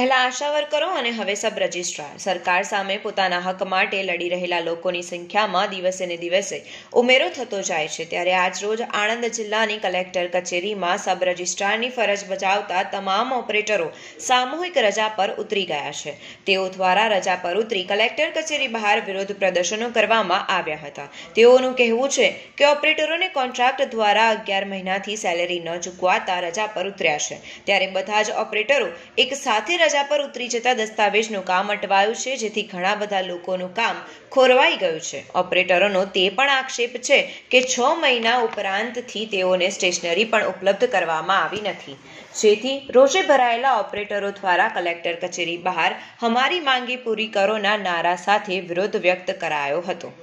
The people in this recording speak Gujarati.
પહેલા આશા વર્કરો અને હવે સબ રજિસ્ટ્રાર સરકાર સામે પોતાના હક માટે લડી રહેલા લોકોની સંખ્યામાં દિવસે ને દિવસે ઉમેરો થતો જાય છે ત્યારે આજરોજ આણંદ જિલ્લાની કલેક્ટર કચેરીમાં સબ રજિસ્ટ્રારની ફરજ બજાવતા તમામ ઓપરેટરો સામૂહિક રજા પર ઉતરી ગયા છે તેઓ દ્વારા રજા પર ઉતરી કલેક્ટર કચેરી બહાર વિરોધ પ્રદર્શનો કરવામાં આવ્યા હતા તેઓનું કહેવું છે કે ઓપરેટરોને કોન્ટ્રાક્ટ દ્વારા અગિયાર મહિનાથી સેલેરી ન ચૂકવાતા રજા પર ઉતર્યા છે ત્યારે બધા જ ઓપરેટરો એક સાથે દરવાજા પર ઉતરી જતા દસ્તાવેજનું કામ અટવાયું છે જેથી ઘણા બધા લોકોનું કામ ખોરવાઈ ગયું છે ઓપરેટરોનો તે પણ આક્ષેપ છે કે છ મહિના ઉપરાંતથી તેઓને સ્ટેશનરી પણ ઉપલબ્ધ કરવામાં આવી નથી જેથી રોજે ભરાયેલા ઓપરેટરો દ્વારા કલેક્ટર કચેરી બહાર હમારી માંગી પૂરી કરોના નારા સાથે વિરોધ વ્યક્ત કરાયો હતો